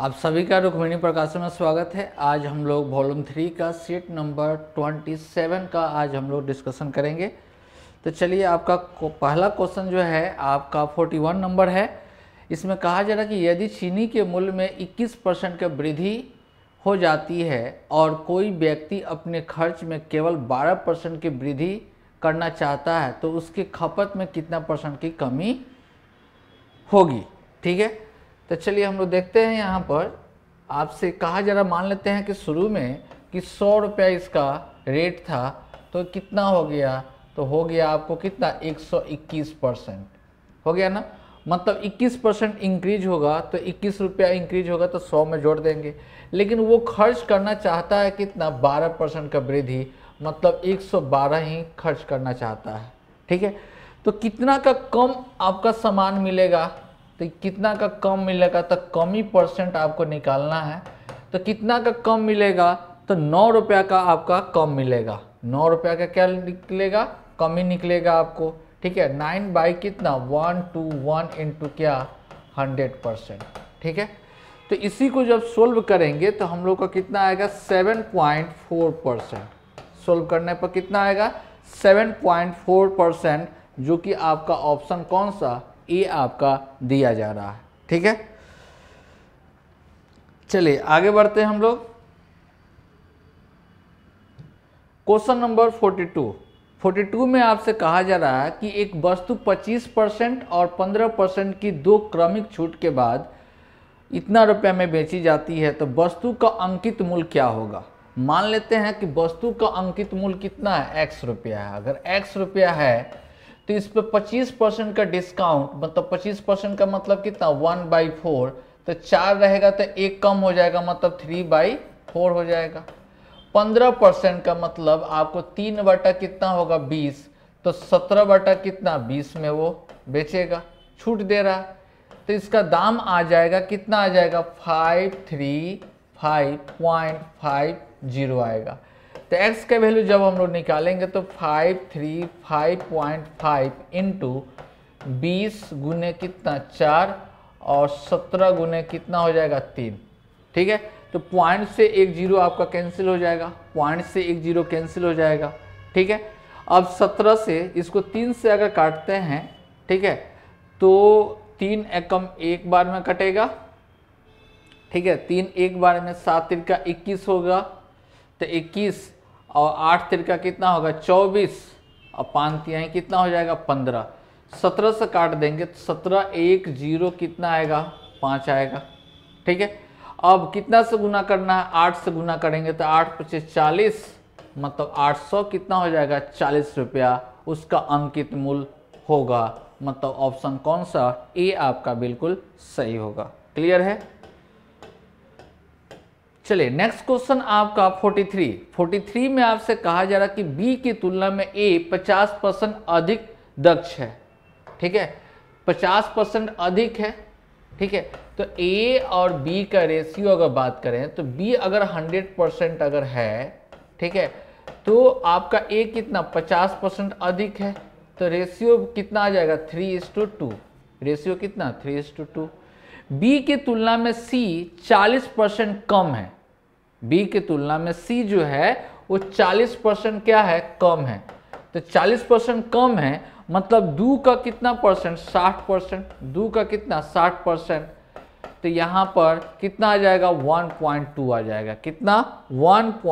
आप सभी का रुक्मिणी प्रकाशन में स्वागत है आज हम लोग वॉल्यूम थ्री का सीट नंबर ट्वेंटी सेवन का आज हम लोग डिस्कशन करेंगे तो चलिए आपका पहला क्वेश्चन जो है आपका फोर्टी वन नंबर है इसमें कहा जा रहा है कि यदि चीनी के मूल्य में इक्कीस परसेंट की वृद्धि हो जाती है और कोई व्यक्ति अपने खर्च में केवल बारह परसेंट की वृद्धि करना चाहता है तो उसकी खपत में कितना परसेंट की कमी होगी ठीक है तो चलिए हम लोग देखते हैं यहाँ पर आपसे कहा जरा मान लेते हैं कि शुरू में कि सौ रुपया इसका रेट था तो कितना हो गया तो हो गया आपको कितना 121 परसेंट हो गया ना मतलब 21 परसेंट इंक्रीज होगा तो इक्कीस रुपया इंक्रीज होगा तो सौ में जोड़ देंगे लेकिन वो खर्च करना चाहता है कितना 12 परसेंट का वृद्धि मतलब 112 ही खर्च करना चाहता है ठीक है तो कितना का कम आपका सामान मिलेगा तो कितना का कम मिलेगा तो कम ही परसेंट आपको निकालना है तो कितना का कम मिलेगा तो नौ रुपया का आपका कम मिलेगा नौ रुपया का क्या निकलेगा कम ही निकलेगा आपको ठीक है नाइन बाई कितना वन टू वन इंटू क्या हंड्रेड परसेंट ठीक है तो इसी को जब सोल्व करेंगे तो हम लोग का कितना आएगा seven point four percent solve करने पर कितना आएगा सेवन पॉइंट फोर परसेंट जो कि आपका ऑप्शन कौन सा ये आपका दिया जा रहा है ठीक है चलिए आगे बढ़ते हैं हम लोग क्वेश्चन नंबर 42 42 में आपसे कहा जा रहा है कि एक वस्तु 25 परसेंट और 15 परसेंट की दो क्रमिक छूट के बाद इतना रुपया में बेची जाती है तो वस्तु का अंकित मूल्य क्या होगा मान लेते हैं कि वस्तु का अंकित मूल्य कितना है एक्स रुपया है अगर एक्स रुपया है तो इस पर पच्चीस परसेंट का डिस्काउंट मतलब पच्चीस परसेंट का मतलब कितना वन बाई फोर तो चार रहेगा तो एक कम हो जाएगा मतलब थ्री बाई फोर हो जाएगा पंद्रह परसेंट का मतलब आपको तीन बटा कितना होगा बीस तो सत्रह बटा कितना बीस में वो बेचेगा छूट दे रहा है तो इसका दाम आ जाएगा कितना आ जाएगा five three five point five zero आएगा तो x का वैल्यू जब हम लोग निकालेंगे तो five three five point five into बीस गुने कितना चार और सत्रह गुने कितना हो जाएगा तीन ठीक है तो पॉइंट से एक जीरो आपका कैंसिल हो जाएगा पॉइंट से एक जीरो कैंसिल हो जाएगा ठीक है अब सत्रह से इसको तीन से अगर काटते हैं ठीक है तो तीन एकम एक बार में कटेगा ठीक है तीन एक बार में सात तीन का इक्कीस होगा तो इक्कीस और आठ तिरका कितना होगा चौबीस और पाँच तिहाई कितना हो जाएगा पंद्रह सत्रह से काट देंगे तो सत्रह एक जीरो कितना आएगा पाँच आएगा ठीक है अब कितना से गुना करना है आठ से गुना करेंगे तो आठ पच्चीस चालीस मतलब आठ सौ कितना हो जाएगा चालीस रुपया उसका अंकित मूल्य होगा मतलब ऑप्शन कौन सा ए आपका बिल्कुल सही होगा क्लियर है चलिए नेक्स्ट क्वेश्चन आपका 43 43 में आपसे कहा जा रहा कि बी की तुलना में ए 50 परसेंट अधिक दक्ष है ठीक है 50 परसेंट अधिक है ठीक है तो ए और बी का रेशियो अगर बात करें तो बी अगर 100 परसेंट अगर है ठीक है तो आपका ए कितना 50 परसेंट अधिक है तो रेशियो कितना आ जाएगा three is to two ratio कितना three is to two B की तुलना में सी 40 परसेंट कम है बी के तुलना में सी जो है वो 40 परसेंट क्या है कम है तो 40 परसेंट कम है मतलब दू का कितना परसेंट 60 परसेंट दू का कितना 60 परसेंट तो यहाँ पर कितना आ जाएगा 1.2 आ जाएगा कितना 1.2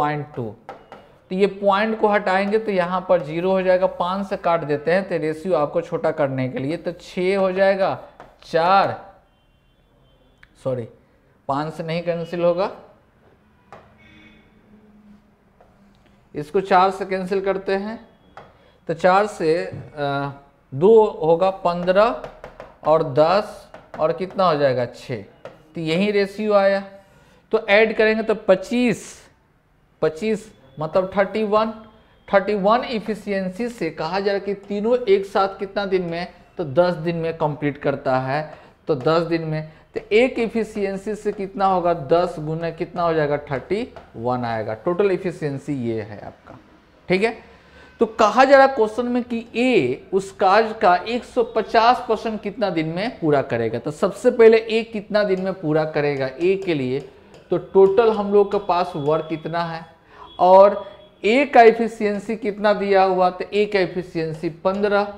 तो ये पॉइंट को हटाएंगे तो यहाँ पर जीरो हो जाएगा पाँच से काट देते हैं तो रेशियो आपको छोटा करने के लिए तो छः हो जाएगा चार सॉरी पाँच से नहीं कैंसिल होगा इसको चार से कैंसिल करते हैं तो चार से दो होगा पंद्रह और दस और कितना हो जाएगा छः तो यही रेशियो आया तो ऐड करेंगे तो पच्चीस पच्चीस मतलब thirty one thirty one efficiency से कहा जा रहा कि तीनों एक साथ कितना दिन में तो दस दिन में कंप्लीट करता है तो दस दिन में तो एक इफिशियंसी से कितना होगा दस गुना कितना हो जाएगा थर्टी वन आएगा टोटल इफिशियंसी ये है आपका ठीक है तो कहा जा रहा क्वेश्चन में कि ए उस कार्य का 150 परसेंट कितना दिन में पूरा करेगा तो सबसे पहले ए कितना दिन में पूरा करेगा ए के लिए तो टोटल हम लोग के पास वर्क कितना है और ए का इफिशियंसी कितना दिया हुआ तो ए का इफिशियंसी पंद्रह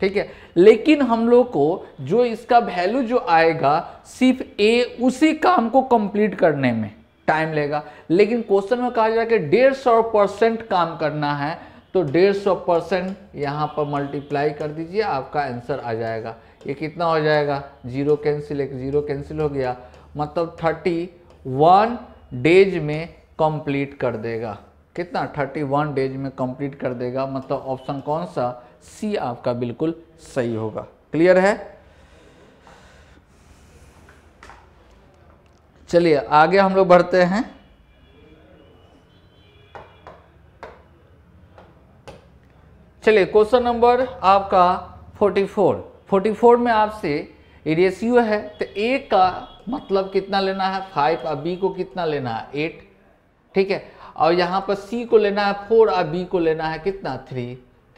ठीक है लेकिन हम लोग को जो इसका वैल्यू जो आएगा सिर्फ ए उसी काम को कंप्लीट करने में टाइम लेगा लेकिन क्वेश्चन में कहा जा रहा है कि डेढ़ सौ परसेंट काम करना है तो डेढ़ सौ परसेंट यहाँ पर मल्टीप्लाई कर दीजिए आपका आंसर आ जाएगा ये कितना हो जाएगा जीरो कैंसिल एक जीरो कैंसिल हो गया मतलब थर्टी वन डेज में कंप्लीट कर देगा कितना थर्टी वन डेज में कंप्लीट कर देगा मतलब ऑप्शन कौन सा सी आपका बिल्कुल सही होगा क्लियर है चलिए आगे हम लोग बढ़ते हैं चलिए क्वेश्चन नंबर आपका 44 44 में आपसे रेशियो है तो ए का मतलब कितना लेना है फाइव और बी को कितना लेना है एट ठीक है और यहाँ पर सी को लेना है फोर और बी को लेना है कितना थ्री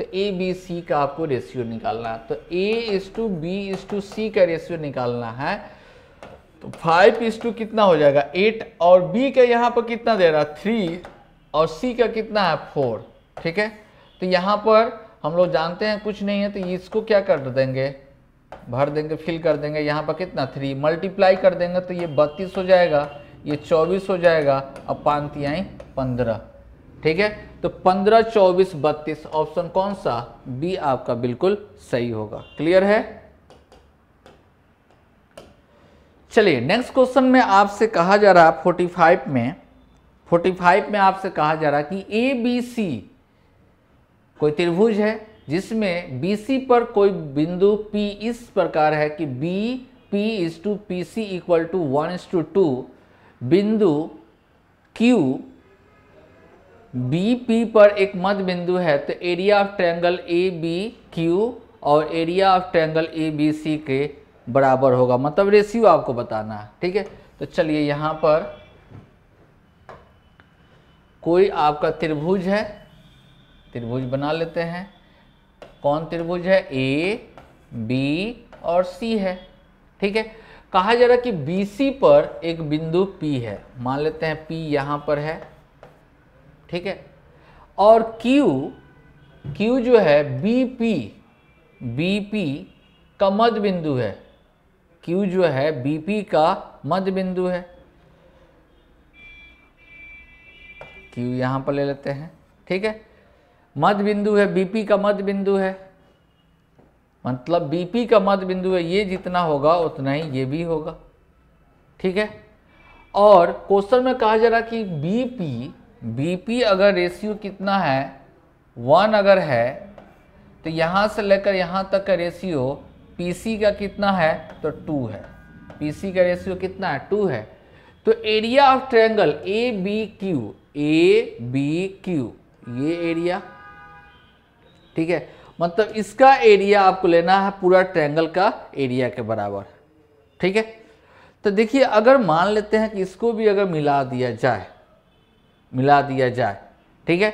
तो ए बी सी का आपको रेशियो निकालना है तो A is to B is to C का रेशियो निकालना है तो फाइव इज टू कितना हो जाएगा एट और बी का यहाँ पर कितना दे रहा है थ्री और सी का कितना है फोर ठीक है तो यहाँ पर हम लोग जानते हैं कुछ नहीं है तो इसको क्या कर देंगे भर देंगे फिल कर देंगे यहाँ पर कितना थ्री मल्टीप्लाई कर देंगे तो ये बत्तीस हो जाएगा ये चौबीस हो जाएगा अब पानतियाई पंद्रह ठीक है तो 15, 24, 32 ऑप्शन कौन सा बी आपका बिल्कुल सही होगा क्लियर है चलिए नेक्स्ट क्वेश्चन में आपसे कहा जा रहा है 45 में 45 में आपसे कहा जा रहा है कि ए बी सी कोई त्रिभुज है जिसमें बी सी पर कोई बिंदु पी इस प्रकार है कि B P is to P C equal to one is to two बिंदु क्यू बी पी पर एक मध्य बिंदु है तो area of triangle A B Q और area of triangle A B C के बराबर होगा मतलब रेशियो आपको बताना है ठीक है तो चलिए यहाँ पर कोई आपका त्रिभुज है त्रिभुज बना लेते हैं कौन त्रिभुज है ए बी और सी है ठीक है कहा जा रहा कि बी सी पर एक बिंदु पी है मान लेते हैं पी यहाँ पर है ठीक है और Q Q जो है BP BP का मध्य बिंदु है Q जो है BP का मध्य बिंदु है Q यहां पर ले लेते हैं ठीक है मध्य बिंदु है BP का मध्य बिंदु है मतलब BP का मध्य बिंदु है ये जितना होगा उतना ही ये भी होगा ठीक है और क्वेश्चन में कहा जा रहा कि BP बीपी अगर रेशियो कितना है वन अगर है तो यहाँ से लेकर यहाँ तक का रेशियो पीसी का कितना है तो टू है पीसी का रेशियो कितना है टू है तो area of triangle A B Q A B Q ये एरिया ठीक है मतलब इसका एरिया आपको लेना है पूरा ट्रायंगल का एरिया के बराबर ठीक है तो देखिए अगर मान लेते हैं कि इसको भी अगर मिला दिया जाए मिला दिया जाए ठीक है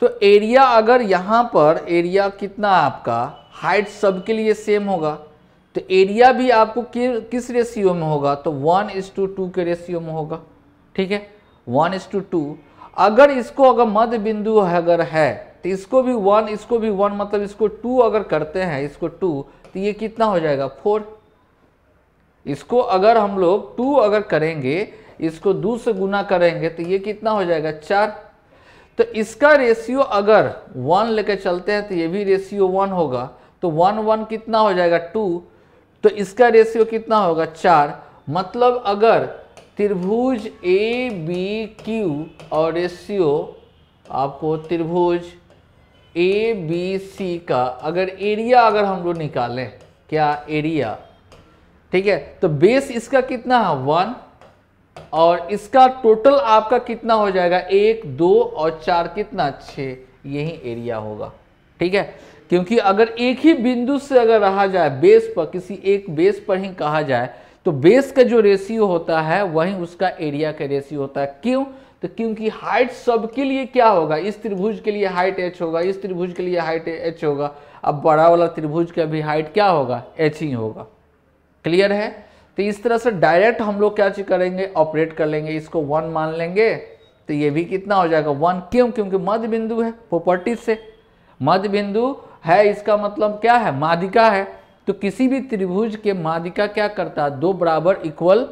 तो एरिया अगर यहाँ पर एरिया कितना आपका हाइट सबके लिए सेम होगा तो एरिया भी आपको कि, किस रेशियो में होगा तो वन इज टू टू के रेशियो में होगा ठीक है वन इज टू टू अगर इसको अगर मध्य बिंदु अगर है तो इसको भी वन इसको भी वन मतलब इसको टू अगर करते हैं इसको टू तो ये कितना हो जाएगा फोर इसको अगर हम लोग टू अगर करेंगे इसको दो से गुना करेंगे तो ये कितना हो जाएगा चार तो इसका रेशियो अगर वन लेके चलते हैं तो ये भी रेशियो वन होगा तो वन वन कितना हो जाएगा टू तो इसका रेशियो कितना होगा चार मतलब अगर त्रिभुज ए बी क्यू और रेशियो आपको त्रिभुज ए बी सी का अगर एरिया अगर हम लोग निकालें क्या एरिया ठीक है तो बेस इसका कितना है वन और इसका टोटल आपका कितना हो जाएगा एक दो और चार कितना छ यही एरिया होगा ठीक है क्योंकि अगर एक ही बिंदु से अगर रहा जाए बेस पर किसी एक बेस पर ही कहा जाए तो बेस का जो रेशियो होता है वही उसका एरिया का रेशियो होता है क्यों तो क्योंकि हाइट सबके लिए क्या होगा इस त्रिभुज के लिए हाइट एच होगा इस त्रिभुज के लिए हाइट एच होगा अब बड़ा वाला त्रिभुज का भी हाइट क्या होगा एच ही होगा क्लियर है तो इस तरह से डायरेक्ट हम लोग क्या चीज करेंगे ऑपरेट कर लेंगे इसको वन मान लेंगे तो ये भी कितना हो जाएगा वन क्यों क्योंकि मध्य बिंदु है प्रॉपर्टी से मध्य बिंदु है इसका मतलब क्या है माधिका है तो किसी भी त्रिभुज के मादिका क्या करता है दो बराबर इक्वल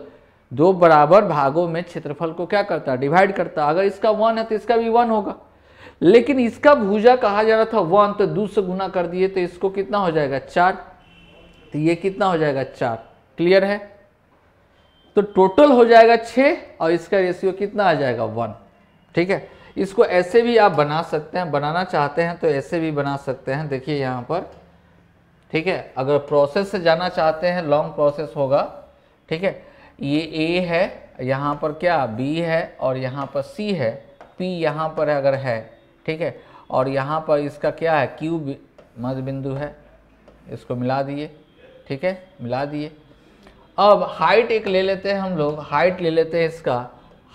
दो बराबर भागों में क्षेत्रफल को क्या करता है डिवाइड करता अगर इसका वन है तो इसका भी वन होगा लेकिन इसका भुजा कहा जा रहा था वन तो दो से गुना कर दिए तो इसको कितना हो जाएगा चार तो ये कितना हो जाएगा चार क्लियर है तो टोटल हो जाएगा छः और इसका रेशियो कितना आ जाएगा वन ठीक है इसको ऐसे भी आप बना सकते हैं बनाना चाहते हैं तो ऐसे भी बना सकते हैं देखिए यहाँ पर ठीक है अगर प्रोसेस से जाना चाहते हैं लॉन्ग प्रोसेस होगा ठीक है ये ए है यहाँ पर क्या बी है और यहाँ पर सी है पी यहाँ पर अगर है ठीक है और यहाँ पर इसका क्या है क्यू मध्य बिंदु है इसको मिला दिए ठीक है मिला दिए अब हाइट एक ले लेते हैं हम लोग हाइट ले लेते हैं इसका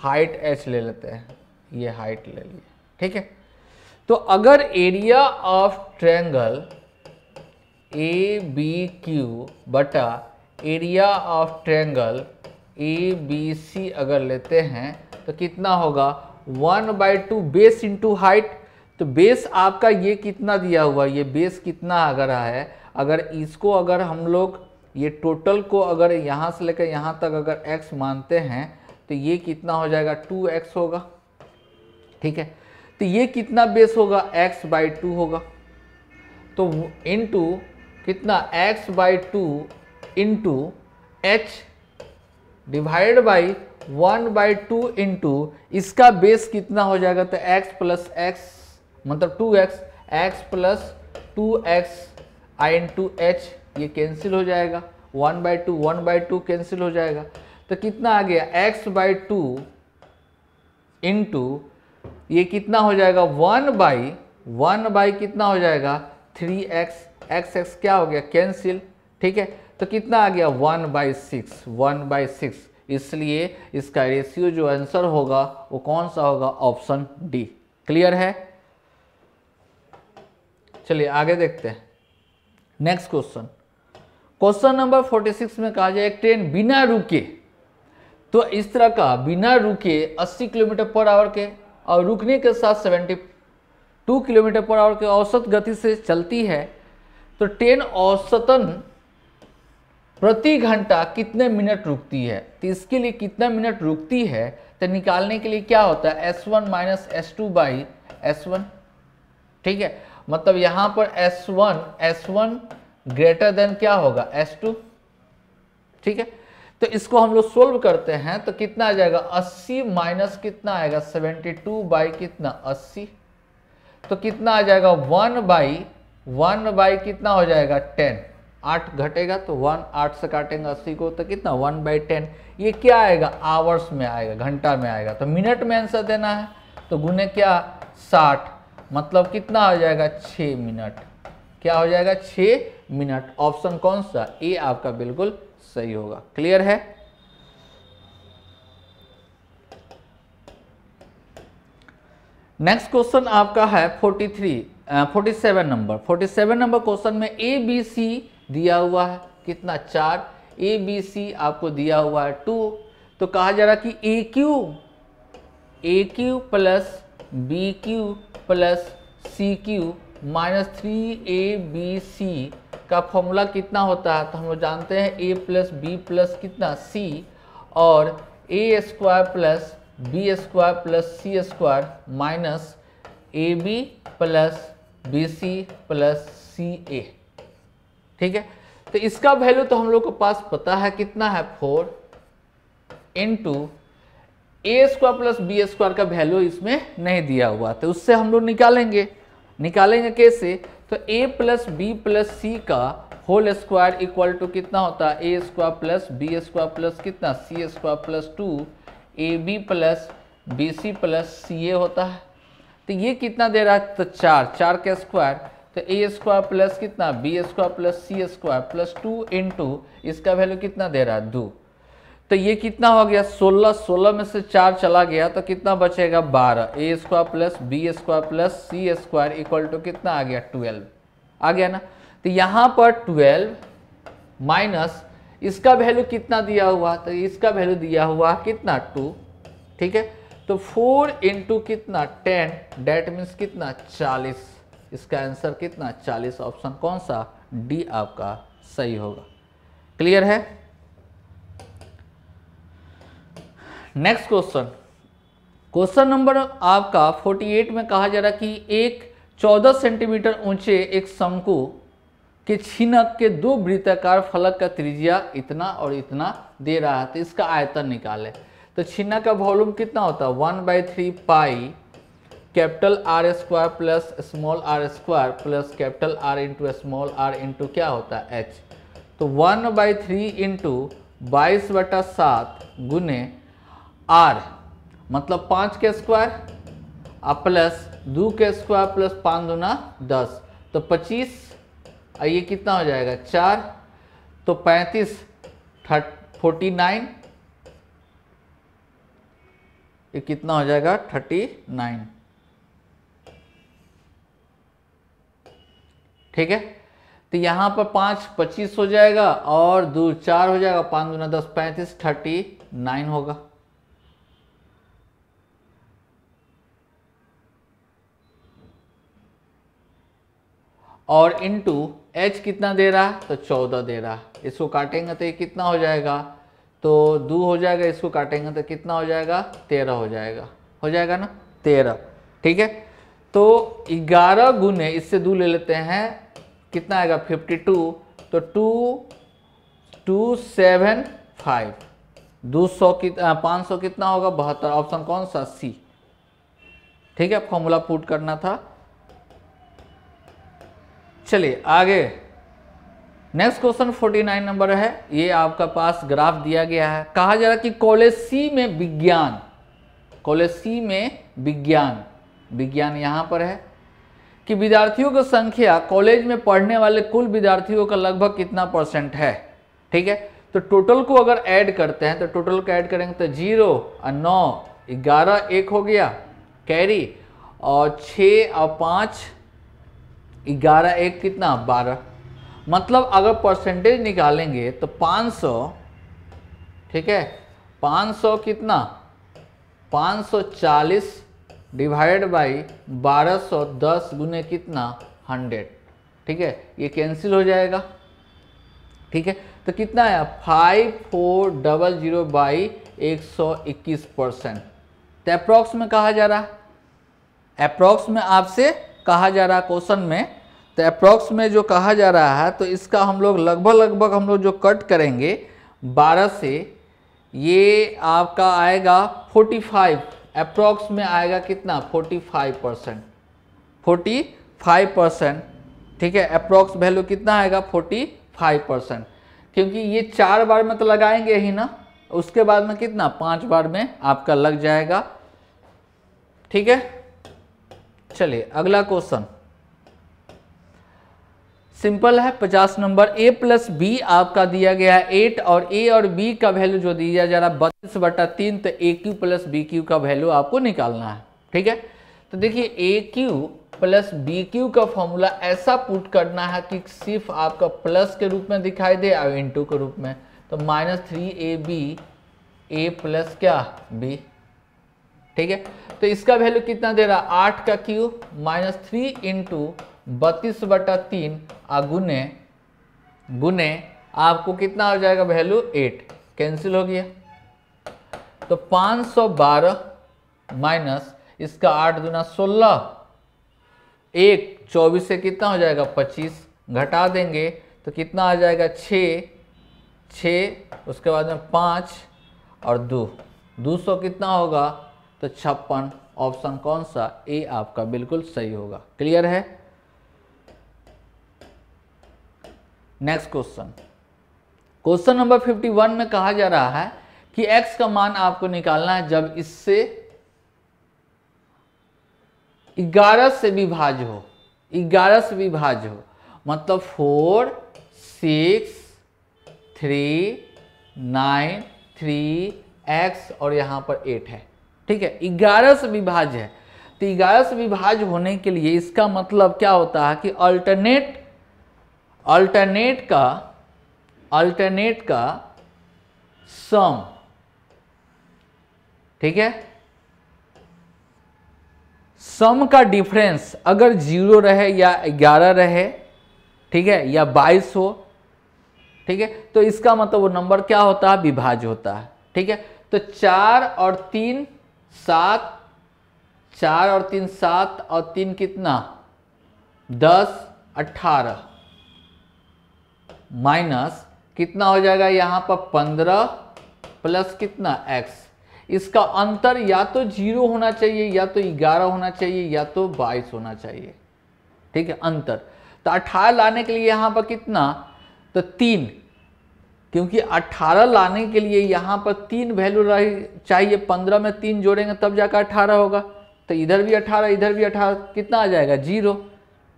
हाइट एच ले लेते हैं ये हाइट ले लिए ठीक है तो अगर area of triangle A B Q बटा area of triangle A B C अगर लेते हैं तो कितना होगा one by two base into height तो बेस आपका ये कितना दिया हुआ ये बेस कितना आ रहा है अगर इसको अगर हम लोग ये टोटल को अगर यहाँ से लेकर यहाँ तक अगर x मानते हैं तो ये कितना हो जाएगा 2x होगा ठीक है तो ये कितना बेस होगा x बाई टू होगा तो इनटू कितना x by two into H divide by one by two into इसका बेस कितना हो जाएगा तो x प्लस एक्स मतलब two X X plus two X आई इंटू एच ये कैंसिल हो जाएगा one by two one by two cancel हो जाएगा तो कितना आ गया एक्स बाई टू इंटू ये कितना हो जाएगा वन बाई वन बाई कितना हो जाएगा थ्री एक्स एक्स एक्स क्या हो गया कैंसिल ठीक है तो कितना आ गया one by six one by six इसलिए इसका रेशियो जो आंसर होगा वो कौन सा होगा ऑप्शन डी क्लियर है चलिए आगे देखते हैं नेक्स्ट क्वेश्चन क्वेश्चन नंबर 46 में कहा जाए एक ट्रेन बिना रुके तो इस तरह का बिना रुके 80 किलोमीटर पर आवर के और रुकने के साथ 72 किलोमीटर पर आवर के औसत गति से चलती है तो ट्रेन औसतन प्रति घंटा कितने मिनट रुकती है तो इसके लिए कितना मिनट रुकती है तो निकालने के लिए क्या होता है S one minus S two by S one ठीक है मतलब यहाँ पर S one S one greater than क्या होगा एस टू ठीक है तो इसको हम लोग सोल्व करते हैं तो कितना आ जाएगा 80 माइनस कितना आएगा 72 बाई कितना 80 तो कितना आ जाएगा 1 बाई वन बाई कितना हो जाएगा 10 आठ घटेगा तो वन आठ से काटेंगे अस्सी को तो कितना वन बाई टेन ये क्या आएगा आवर्स में आएगा घंटा में आएगा तो मिनट में आंसर देना है तो गुने क्या साठ मतलब कितना हो जाएगा छः मिनट क्या हो जाएगा छः मिनट ऑप्शन कौन सा ए आपका बिल्कुल सही होगा क्लियर है नेक्स्ट क्वेश्चन आपका है 43 47 नंबर 47 नंबर क्वेश्चन में ए बी सी दिया हुआ है कितना चार ए बी सी आपको दिया हुआ है टू तो कहा जा रहा कि A Q A Q plus B Q plus C Q minus three A B C का फॉर्मूला कितना होता है तो हम लोग जानते हैं ए प्लस बी प्लस कितना सी और A square plus B square plus C square minus A B plus B C plus C A ठीक है तो इसका वैल्यू तो हम लोग के पास पता है कितना है four into A square plus B square का वैल्यू इसमें नहीं दिया हुआ तो उससे हम लोग निकालेंगे निकालेंगे कैसे तो A plus B plus C का होल स्क्वायर इक्वल टू कितना होता है A square plus B square plus कितना C square plus two A B plus B C plus C A होता है तो ये कितना दे रहा है तो चार चार के स्क्वायर तो ए स्क्वायर प्लस कितना B square plus C square plus two into इसका वैल्यू कितना दे रहा है दो तो ये कितना हो गया 16 16 में से चार चला गया तो कितना बचेगा 12 A square plus B square plus C square equal to कितना आ गया 12 आ गया ना तो यहाँ पर 12 माइनस इसका वैल्यू कितना दिया हुआ तो इसका वैल्यू दिया हुआ कितना टू ठीक है तो फोर इंटू कितना टेन डेट मीन्स कितना चालीस इसका आंसर कितना चालीस ऑप्शन कौन सा डी आपका सही होगा क्लियर है नेक्स्ट क्वेश्चन क्वेश्चन नंबर आपका 48 में कहा जा रहा कि एक 14 सेंटीमीटर ऊंचे एक शंकु के छिनक के दो वृत्ताकार फलक का त्रिज्या इतना और इतना दे रहा है तो इसका आयतन निकाले तो छिनक का वॉल्यूम कितना होता है one by three pi capital R square plus small R square plus capital R into small R into क्या होता है एच तो वन बाई थ्री इंटू बाईस बटा सात गुने आर मतलब पाँच के स्क्वायर और प्लस दो के स्क्वायर प्लस पाँच दूना दस तो पच्चीस और ये कितना हो जाएगा चार तो पैंतीस थर्ट फोर्टी नाइन ये कितना हो जाएगा थर्टी नाइन ठीक है तो यहाँ पर पाँच पच्चीस हो जाएगा और दो चार हो जाएगा पाँच दूना दस पैंतीस थर्टी नाइन होगा और टू एच कितना दे रहा तो चौदह दे रहा इसको काटेंगे तो ये कितना हो जाएगा तो दो हो जाएगा इसको काटेंगे तो कितना हो जाएगा तेरह हो जाएगा हो जाएगा ना तेरह ठीक है तो ग्यारह गुने इससे दो ले लेते हैं कितना आएगा फिफ्टी टू तो टू टू सेवन फाइव दो सौ कितना पाँच सौ कितना होगा बहत्तर ऑप्शन कौन सा सी ठीक है फॉर्मूला पुट करना था चलिए आगे नेक्स्ट क्वेश्चन 49 नंबर है ये आपका पास ग्राफ दिया गया है कहा जा रहा है कि कॉलेज सी में विज्ञान कॉलेज सी में विज्ञान विज्ञान यहां पर है कि विद्यार्थियों की संख्या कॉलेज में पढ़ने वाले कुल विद्यार्थियों का लगभग कितना परसेंट है ठीक है तो टोटल को अगर ऐड करते हैं तो टोटल को ऐड करेंगे तो जीरो और नौ ग्यारह एक हो गया कैरी और छः और पाँच ग्यारह एक कितना बारह मतलब अगर परसेंटेज निकालेंगे तो पाँच सौ ठीक है पाँच सौ कितना पाँच सौ चालीस डिवाइड बाई बारह सौ दस गुने कितना हंड्रेड ठीक है ये कैंसिल हो जाएगा ठीक है तो कितना है five four double zero by एक सौ इक्कीस परसेंट तो अप्रॉक्स में कहा जा रहा है अप्रॉक्स में आपसे कहा जा रहा क्वेश्चन में तो अप्रॉक्स में जो कहा जा रहा है तो इसका हम लोग लगभग लगभग हम लोग जो कट करेंगे 12 से ये आपका आएगा 45 अप्रॉक्स में आएगा कितना 45 परसेंट फोर्टी फाइव परसेंट ठीक है अप्रॉक्स वैल्यू कितना आएगा फोर्टी फाइव परसेंट क्योंकि ये चार बार में तो लगाएंगे ही ना उसके बाद में कितना पांच बार में आपका लग जाएगा ठीक है चलिए अगला क्वेश्चन सिंपल है 50 नंबर ए प्लस बी आपका दिया गया है एट और ए और बी का वैल्यू जो दिया जा रहा है बत्तीस बटा तीन तो A Q plus B Q का वैल्यू आपको निकालना है ठीक है तो देखिए A Q plus B Q का फॉर्मूला ऐसा पुट करना है कि सिर्फ आपका प्लस के रूप में दिखाई दे और इंटू के रूप में तो minus three A B A plus क्या बी ठीक है तो इसका वैल्यू कितना दे रहा है आठ का क्यू माइनस थ्री इंटू बत्तीस बटा तीन गुने गुने आपको कितना हो जाएगा वैल्यू एट कैंसिल हो गया तो 512 माइनस इसका आठ गुना सोलह एक चौबीस से कितना हो जाएगा पच्चीस घटा देंगे तो कितना आ जाएगा छ छः उसके बाद में पाँच और दो दो सौ कितना होगा तो छप्पन ऑप्शन कौन सा ए आपका बिल्कुल सही होगा क्लियर है नेक्स्ट क्वेश्चन क्वेश्चन नंबर 51 में कहा जा रहा है कि x का मान आपको निकालना है जब इससे 11 से विभाज हो 11 से विभाज हो मतलब 4 6 3 9 3 x और यहां पर 8 है ठीक है 11 से विभाज है तो 11 से विभाज होने के लिए इसका मतलब क्या होता है कि अल्टरनेट अल्टरनेट का अल्टरनेट का सम ठीक है सम का डिफरेंस अगर जीरो रहे या ग्यारह रहे ठीक है या बाईस हो ठीक है तो इसका मतलब वो नंबर क्या होता है विभाज होता है ठीक है तो चार और तीन सात चार और तीन सात और तीन कितना दस अट्ठारह माइनस कितना हो जाएगा यहाँ पर पंद्रह प्लस कितना एक्स इसका अंतर या तो जीरो होना चाहिए या तो ग्यारह होना चाहिए या तो बाईस होना चाहिए ठीक है अंतर तो अठारह लाने के लिए यहाँ पर कितना तो तीन क्योंकि 18 लाने के लिए यहाँ पर तीन वैल्यू चाहिए 15 में तीन जोड़ेंगे तब जाकर 18 होगा तो इधर भी 18 इधर भी 18 कितना आ जाएगा जीरो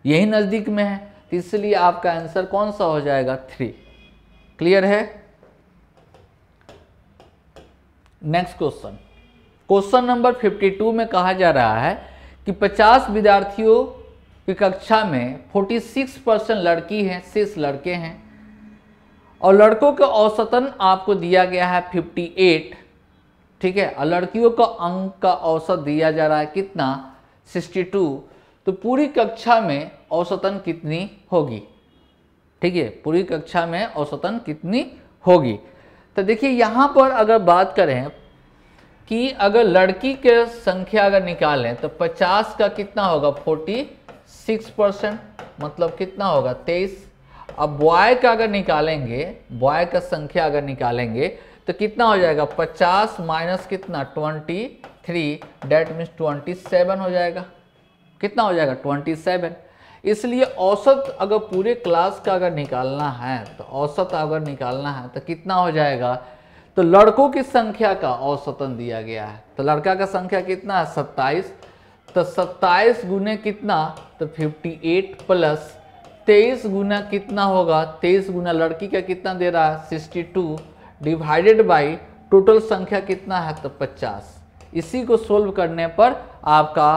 यही नज़दीक में है इसलिए आपका आंसर कौन सा हो जाएगा थ्री क्लियर है नेक्स्ट क्वेश्चन क्वेश्चन नंबर 52 में कहा जा रहा है कि 50 विद्यार्थियों की कक्षा में 46 परसेंट लड़की हैं शेष लड़के हैं और लड़कों का औसतन आपको दिया गया है 58 ठीक है और लड़कियों का अंक का औसत दिया जा रहा है कितना 62 तो पूरी कक्षा में औसतन कितनी होगी ठीक है पूरी कक्षा में औसतन कितनी होगी तो देखिए यहाँ पर अगर बात करें कि अगर लड़की के संख्या अगर निकालें तो 50 का कितना होगा 46 परसेंट मतलब कितना होगा 23 अब बॉय का अगर निकालेंगे बॉय का संख्या अगर निकालेंगे तो कितना हो जाएगा 50 माइनस कितना 23 थ्री डेट मीन्स ट्वेंटी हो जाएगा कितना हो जाएगा ट्वेंटी सेवन इसलिए औसत अगर पूरे क्लास का अगर निकालना है तो औसत अगर निकालना है तो कितना हो जाएगा तो लड़कों की संख्या का औसतन दिया गया है तो लड़का का संख्या कितना है सत्ताईस तो सत्ताईस गुने कितना तो फिफ्टी एट प्लस तेईस गुना कितना होगा तेईस गुना लड़की का कितना दे रहा है sixty two divided by total संख्या कितना है तो पचास इसी को सोल्व करने पर आपका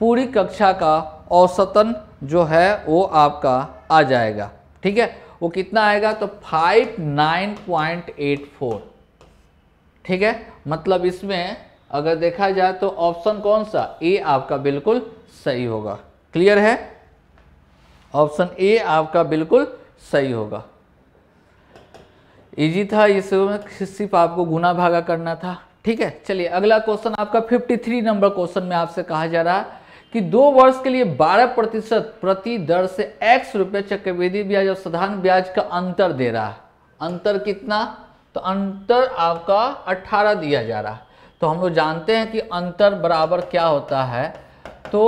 पूरी कक्षा का औसतन जो है वो आपका आ जाएगा ठीक है वो कितना आएगा तो फाइव नाइन एट फोर ठीक है मतलब इसमें अगर देखा जाए तो ऑप्शन कौन सा ए आपका बिल्कुल सही होगा क्लियर है ऑप्शन ए आपका बिल्कुल सही होगा इजी था इसमें सिर्फ आपको गुना भागा करना था ठीक है चलिए अगला क्वेश्चन आपका 53 नंबर क्वेश्चन में आपसे कहा जा रहा है कि दो वर्ष के लिए 12 प्रतिशत प्रति दर से एक्स रुपये चक्रवृद्धि ब्याज और साधारण ब्याज का अंतर दे रहा है अंतर कितना तो अंतर आपका 18 दिया जा रहा है तो हम लोग जानते हैं कि अंतर बराबर क्या होता है तो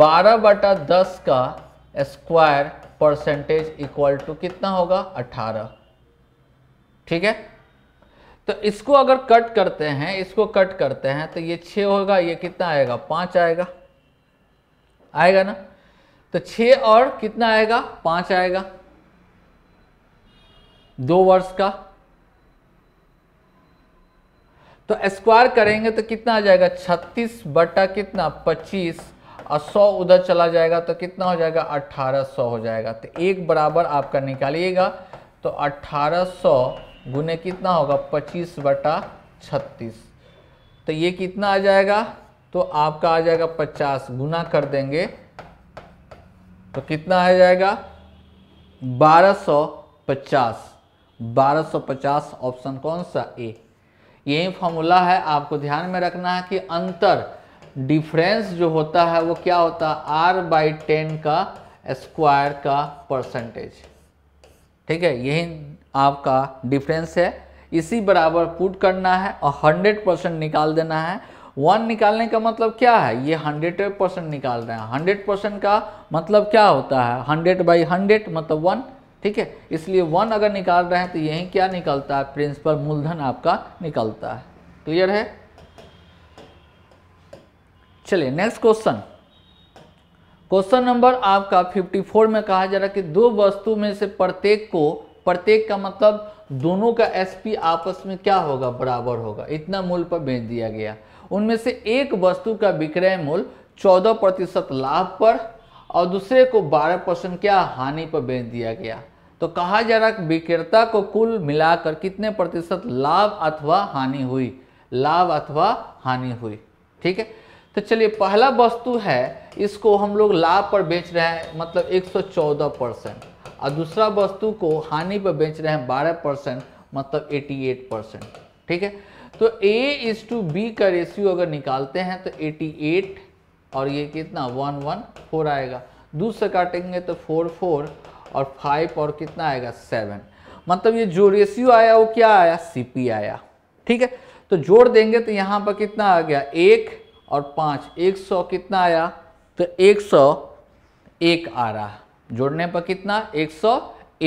12 बटा दस का स्क्वायर परसेंटेज इक्वल टू कितना होगा 18 ठीक है तो इसको अगर कट करते हैं इसको कट करते हैं तो ये छः होगा ये कितना आएगा पाँच आएगा आएगा ना तो छ और कितना आएगा पांच आएगा दो वर्ष का तो स्क्वायर करेंगे तो कितना आ जाएगा छत्तीस बटा कितना पच्चीस और सौ उधर चला जाएगा तो कितना हो जाएगा अट्ठारह सौ हो जाएगा तो एक बराबर आपका निकालिएगा तो अट्ठारह सौ गुने कितना होगा पच्चीस बटा छत्तीस तो ये कितना आ जाएगा तो आपका आ जाएगा पचास गुना कर देंगे तो कितना आ जाएगा बारह सौ पचास बारह सौ पचास ऑप्शन कौन सा ए यही फॉर्मूला है आपको ध्यान में रखना है कि अंतर डिफरेंस जो होता है वो क्या होता है आर बाई टेन का स्क्वायर का परसेंटेज ठीक है यही आपका डिफरेंस है इसी बराबर पुट करना है और हंड्रेड परसेंट निकाल देना है वन निकालने का मतलब क्या है ये हंड्रेड परसेंट निकाल रहे हैं हंड्रेड परसेंट का मतलब क्या होता है हंड्रेड बाई हंड्रेड मतलब वन ठीक है इसलिए वन अगर निकाल रहे हैं तो यही क्या निकलता है प्रिंसिपल मूलधन आपका निकलता है क्लियर है चलिए नेक्स्ट क्वेश्चन क्वेश्चन नंबर आपका 54 में कहा जा रहा है कि दो वस्तु में से प्रत्येक को प्रत्येक का मतलब दोनों का एसपी आपस में क्या होगा बराबर होगा इतना मूल पर बेच दिया गया उनमें से एक वस्तु का विक्रय मूल्य चौदह प्रतिशत लाभ पर और दूसरे को बारह परसेंट क्या हानि पर बेच दिया गया तो कहा जा रहा विक्रेता को कुल मिलाकर कितने प्रतिशत लाभ अथवा हानि हुई लाभ अथवा हानि हुई ठीक है तो चलिए पहला वस्तु है इसको हम लोग लाभ पर बेच रहे हैं मतलब 114 परसेंट और दूसरा वस्तु को हानि पर बेच रहे हैं 12 परसेंट मतलब 88 परसेंट ठीक है तो ए इज टू बी का रेशियो अगर निकालते हैं तो 88 और ये कितना वन वन फोर आएगा दूसरे काटेंगे तो फोर फोर और फाइव और कितना आएगा सेवन मतलब ये जो रेशियो आया वो क्या आया सी आया ठीक है तो जोड़ देंगे तो यहाँ पर कितना आ गया एक और पाँच एक सौ कितना आया तो एक सौ एक आ रहा है जोड़ने पर कितना एक सौ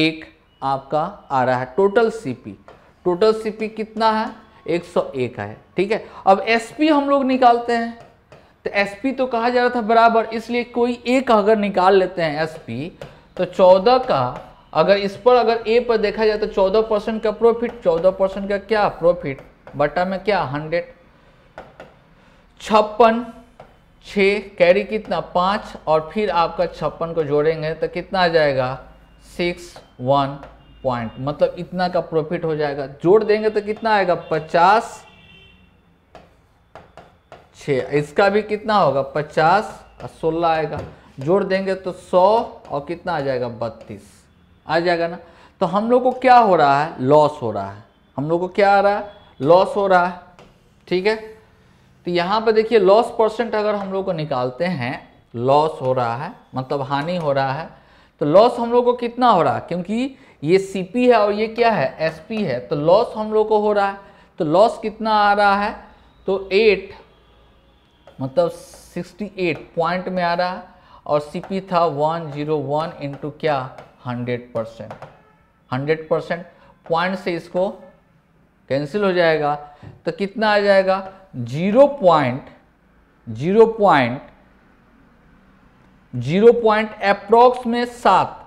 एक आपका आ रहा है टोटल सीपी टोटल सीपी कितना है 101 एक है ठीक है अब पी हम लोग निकालते हैं तो पी तो कहा जा रहा था बराबर इसलिए कोई एक अगर निकाल लेते हैं पी तो 14 का अगर इस पर अगर ए पर देखा जाए तो 14 परसेंट का प्रॉफिट 14 परसेंट का क्या प्रॉफिट बटा में क्या 100 छप्पन छ कैरी कितना पांच और फिर आपका छप्पन को जोड़ेंगे तो कितना आ जाएगा सिक्स वन पॉइंट मतलब इतना का प्रॉफिट हो जाएगा जोड़ देंगे तो कितना आएगा पचास छ इसका भी कितना होगा पचास और सोलह आएगा जोड़ देंगे तो सौ और कितना आ जाएगा बत्तीस आ जाएगा ना तो हम लोग को क्या हो रहा है लॉस हो रहा है हम लोग को क्या आ रहा है लॉस हो रहा है ठीक है तो यहाँ पर देखिए लॉस परसेंट अगर हम लोग को निकालते हैं लॉस हो रहा है मतलब हानि हो रहा है तो लॉस हम लोग को कितना हो रहा है क्योंकि ये सी है और ये क्या है एस पी है तो लॉस हम लोग को हो रहा है तो लॉस कितना आ रहा है तो एट मतलब सिक्सटी एट पॉइंट में आ रहा है और सी पी था वन जीरो वन इंटू क्या hundred percent hundred percent point से इसको कैंसिल हो जाएगा तो कितना आ जाएगा zero point zero point zero point approx में सात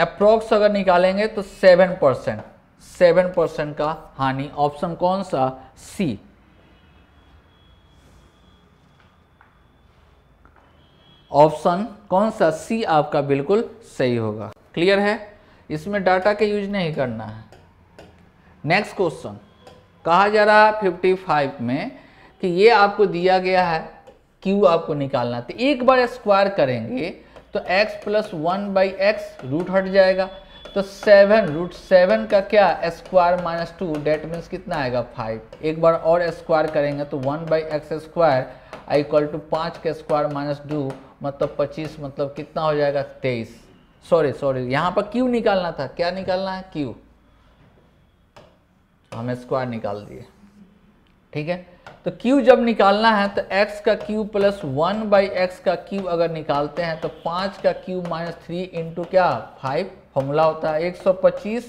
अप्रोक्स अगर निकालेंगे तो सेवन परसेंट सेवन परसेंट का हानि ऑप्शन कौन सा सी ऑप्शन कौन सा सी आपका बिल्कुल सही होगा क्लियर है इसमें डाटा का यूज नहीं करना है नेक्स्ट क्वेश्चन कहा जा रहा है फिफ्टी फाइव में कि ये आपको दिया गया है क्यू आपको निकालना तो एक बार स्क्वायर करेंगे तो x plus one by X root हट जाएगा तो सेवन रूट सेवन का क्या square minus two that means कितना आएगा फाइव एक बार और स्क्वायर करेंगे तो वन बाई एक्स स्क्वायर आई इक्वल टू पाँच का स्क्वायर माइनस टू मतलब पच्चीस मतलब कितना हो जाएगा तेईस सॉरी सॉरी यहाँ पर क्यू निकालना था क्या निकालना है क्यू हम स्क्वायर निकाल दिए ठीक है तो q जब निकालना है तो x का q plus one by X का q अगर निकालते हैं तो पाँच का q माइनस थ्री इंटू क्या फाइव फॉर्मूला होता है 125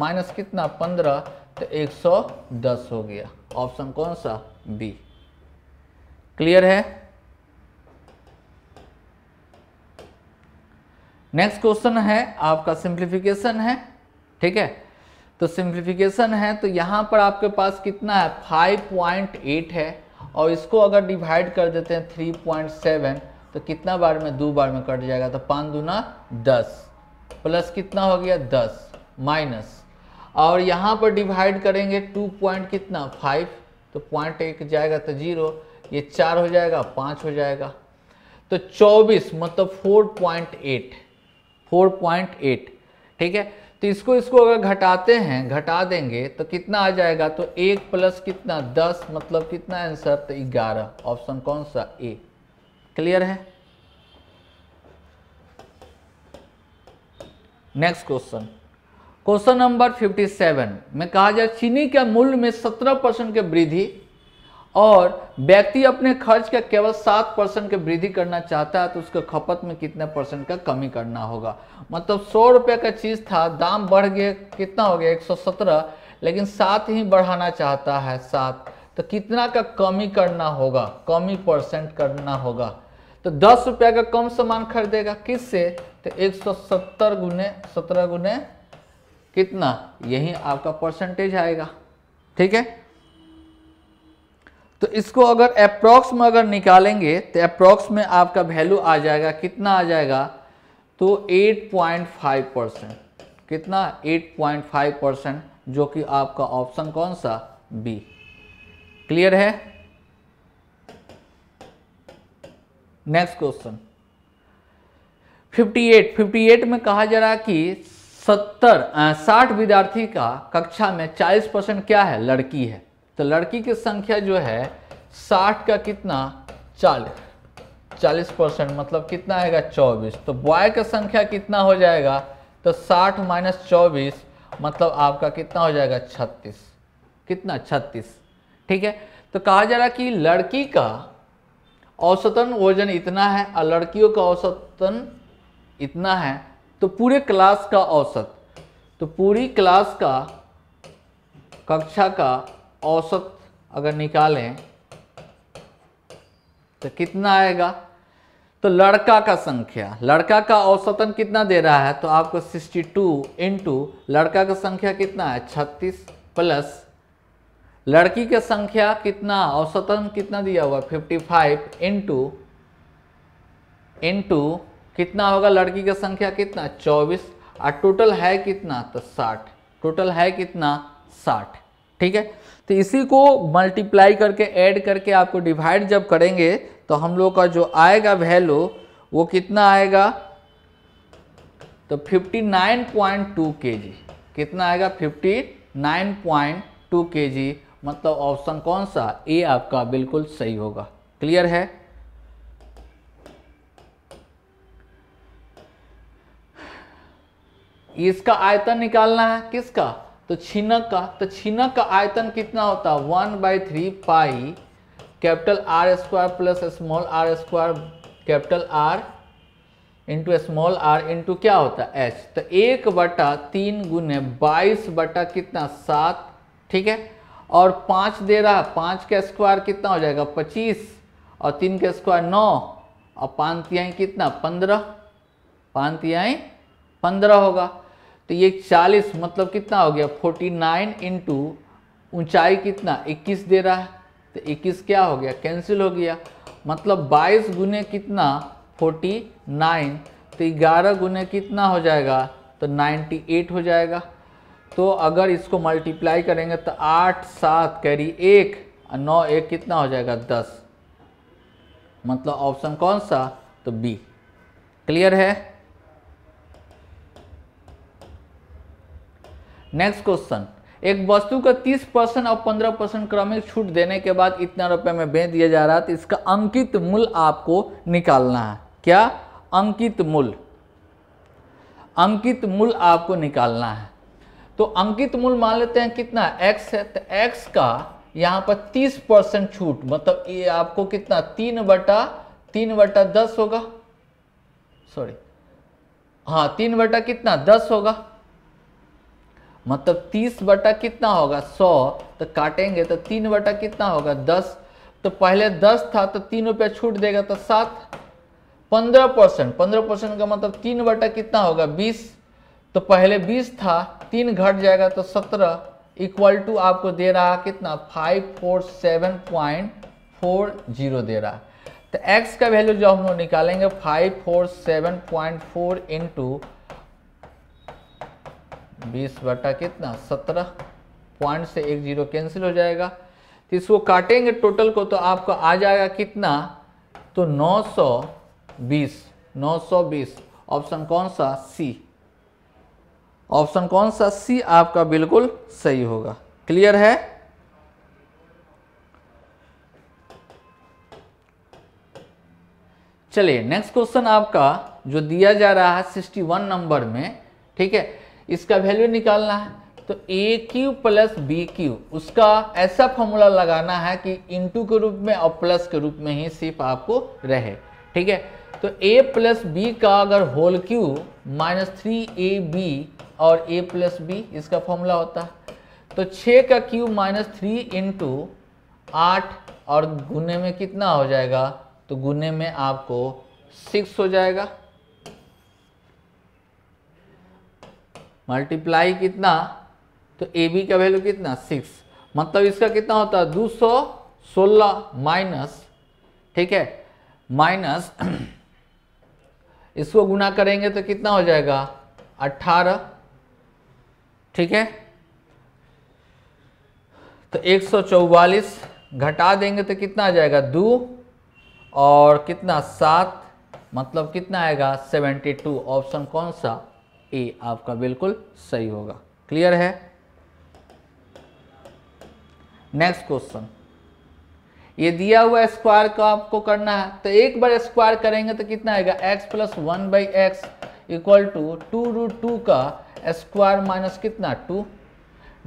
माइनस कितना पंद्रह तो 110 हो गया ऑप्शन कौन सा बी क्लियर है नेक्स्ट क्वेश्चन है आपका सिंप्लीफिकेशन है ठीक है तो सिंप्लीफिकेशन है तो यहाँ पर आपके पास कितना है 5.8 है और इसको अगर डिवाइड कर देते हैं 3.7 तो कितना बार में दो बार में कट जाएगा तो पाँच दूना दस प्लस कितना हो गया दस माइनस और यहाँ पर डिवाइड करेंगे टू पॉइंट कितना फाइव तो पॉइंट एक जाएगा तो जीरो ये चार हो जाएगा पाँच हो जाएगा तो चौबीस मतलब four point eight four point eight ठीक है तो इसको इसको अगर घटाते हैं घटा देंगे तो कितना आ जाएगा तो एक प्लस कितना दस मतलब कितना आंसर तो ग्यारह ऑप्शन कौन सा ए क्लियर है नेक्स्ट क्वेश्चन क्वेश्चन नंबर 57 में कहा जाए चीनी के मूल्य में 17 परसेंट की वृद्धि और व्यक्ति अपने खर्च का केवल सात परसेंट के वृद्धि करना चाहता है तो उसके खपत में कितने परसेंट का कमी करना होगा मतलब सौ रुपये का चीज़ था दाम बढ़ गया कितना हो गया एक सौ सत्रह लेकिन सात ही बढ़ाना चाहता है सात तो कितना का कमी करना होगा कमी परसेंट करना होगा तो दस रुपये का कम सामान खरीदेगा किससे तो एक सौ सत्तर गुने सत्रह गुने कितना यही आपका परसेंटेज आएगा ठीक है तो इसको अगर अप्रॉक्स में अगर निकालेंगे तो अप्रॉक्स में आपका वैल्यू आ जाएगा कितना आ जाएगा तो 8.5 परसेंट कितना 8.5 परसेंट जो कि आपका ऑप्शन कौन सा बी क्लियर है नेक्स्ट क्वेश्चन 58 58 में कहा जा रहा कि 70 60 विद्यार्थी का कक्षा में 40 परसेंट क्या है लड़की है तो लड़की की संख्या जो है साठ का कितना चालीस चालीस परसेंट मतलब कितना आएगा चौबीस तो बॉय का संख्या कितना हो जाएगा तो साठ माइनस चौबीस मतलब आपका कितना हो जाएगा छत्तीस कितना छत्तीस ठीक है तो कहा जा रहा कि लड़की का औसतन वजन इतना है और लड़कियों का औसतन इतना है तो पूरे क्लास का औसत तो पूरी क्लास का कक्षा का औसत अगर निकालें तो कितना आएगा तो लड़का का संख्या लड़का का औसतन कितना दे रहा है तो आपको 62 टू इंटू लड़का का संख्या कितना है 36 प्लस लड़की का संख्या कितना औसतन कितना दिया हुआ 55 फाइव इंटू इंटू कितना होगा लड़की का संख्या कितना 24 और टोटल है कितना तो 60 टोटल है कितना 60 ठीक है तो इसी को मल्टीप्लाई करके ऐड करके आपको डिवाइड जब करेंगे तो हम लोग का जो आएगा वैल्यू वो कितना आएगा तो 59.2 केजी कितना आएगा 59.2 केजी मतलब ऑप्शन कौन सा ए आपका बिल्कुल सही होगा क्लियर है इसका आयतन निकालना है किसका तो छिनक का तो छिनक का आयतन कितना होता है one by three pi capital R square plus small R square capital R into small R into क्या होता है एच तो एक बटा तीन गुने बाईस बटा कितना सात ठीक है और पाँच दे रहा है पाँच का स्क्वायर कितना हो जाएगा पच्चीस और तीन का स्क्वायर नौ और पाँच तिहाई कितना पंद्रह पाँच तिहाई पंद्रह होगा तो ये 40 मतलब कितना हो गया 49 नाइन इंटू ऊँचाई कितना 21 दे रहा है तो 21 क्या हो गया कैंसिल हो गया मतलब 22 गुने कितना 49 तो 11 गुने कितना हो जाएगा तो 98 हो जाएगा तो अगर इसको मल्टीप्लाई करेंगे तो आठ सात कैरी एक और नौ एक कितना हो जाएगा दस मतलब ऑप्शन कौन सा तो बी क्लियर है नेक्स्ट क्वेश्चन एक वस्तु का 30 परसेंट और 15 परसेंट क्रमिक छूट देने के बाद इतना रुपए में बेच दिया जा रहा है तो इसका अंकित मूल्य आपको निकालना है क्या अंकित मूल्य अंकित मूल्य आपको निकालना है तो अंकित मूल्य मान लेते हैं कितना एक्स है तो एक्स का यहाँ पर 30 परसेंट छूट मतलब ये आपको कितना तीन बटा तीन बटा दस होगा सॉरी हाँ तीन बटा कितना दस होगा मतलब तीस बटा कितना होगा सौ तो काटेंगे तो तीन बटा कितना होगा दस तो पहले दस था तो तीन रुपया छूट देगा तो सात पंद्रह परसेंट पंद्रह परसेंट का मतलब तीन बटा कितना होगा बीस तो पहले बीस था तीन घट जाएगा तो सत्रह इक्वल टू आपको दे रहा कितना five four seven point four zero दे रहा तो x का वैल्यू जो हम लोग निकालेंगे five four seven point four into बीस बटा कितना सत्रह पॉइंट से एक जीरो कैंसिल हो जाएगा तो इसको काटेंगे टोटल को तो आपको आ जाएगा कितना तो 920 920 ऑप्शन कौन सा सी ऑप्शन कौन सा सी आपका बिल्कुल सही होगा क्लियर है चलिए नेक्स्ट क्वेश्चन आपका जो दिया जा रहा है 61 नंबर में ठीक है इसका वैल्यू निकालना है तो A Q plus B Q उसका ऐसा फॉर्मूला लगाना है कि इंटू के रूप में और प्लस के रूप में ही सिर्फ आपको रहे ठीक है तो ए प्लस बी का अगर whole Q minus three A B और ए प्लस बी इसका फॉर्मूला होता है तो छः का क्यू माइनस थ्री इंटू आठ और गुने में कितना हो जाएगा तो गुने में आपको सिक्स हो जाएगा मल्टीप्लाई कितना तो ए बी का वैल्यू कितना सिक्स मतलब इसका कितना होता है दो सौ सोलह माइनस ठीक है माइनस इसको गुना करेंगे तो कितना हो जाएगा अट्ठारह ठीक है तो एक सौ चौवालीस घटा देंगे तो कितना आ जाएगा दो और कितना सात मतलब कितना आएगा सेवेंटी टू ऑप्शन कौन सा ए आपका बिल्कुल सही होगा क्लियर है नेक्स्ट क्वेश्चन ये दिया हुआ स्क्वायर का आपको करना है तो एक बार स्क्वायर करेंगे तो कितना आएगा x plus one by X equal to two root two का स्क्वायर माइनस कितना टू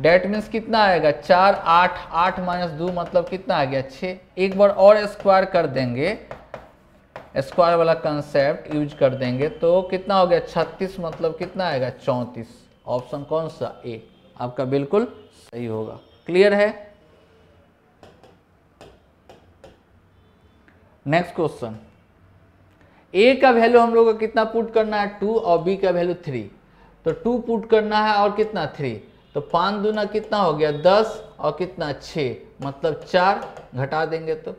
डेट मीन्स कितना आएगा चार आठ आठ माइनस दो मतलब कितना आ गया छः एक बार और स्क्वायर कर देंगे स्क्वायर वाला कंसेप्ट यूज कर देंगे तो कितना हो गया छत्तीस मतलब कितना आएगा चौंतीस ऑप्शन कौन सा ए आपका बिल्कुल सही होगा क्लियर है नेक्स्ट क्वेश्चन ए का वैल्यू हम लोग को कितना पुट करना है टू और बी का वैल्यू थ्री तो टू पुट करना है और कितना थ्री तो पाँच दूना कितना हो गया दस और कितना छ मतलब चार घटा देंगे तो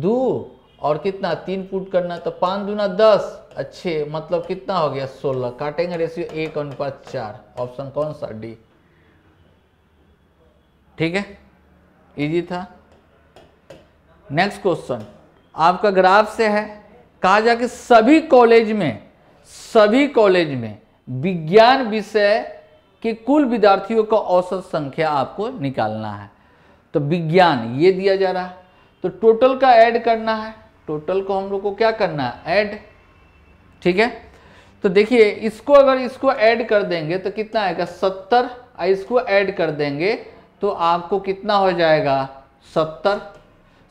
दो और कितना तीन पुट करना तो पाँच दूना दस अच्छे मतलब कितना हो गया सोलह काटेंगे रेशियो एक अनुपात चार ऑप्शन कौन सा डी ठीक है इजी था नेक्स्ट क्वेश्चन आपका ग्राफ से है कहा जा कि सभी कॉलेज में सभी कॉलेज में विज्ञान विषय के कुल विद्यार्थियों का औसत संख्या आपको निकालना है तो विज्ञान ये दिया जा रहा है तो टोटल का ऐड करना है टोटल को हम लोग को क्या करना है ऐड ठीक है तो देखिए इसको अगर इसको ऐड कर देंगे तो कितना आएगा सत्तर और इसको ऐड कर देंगे तो आपको कितना हो जाएगा सत्तर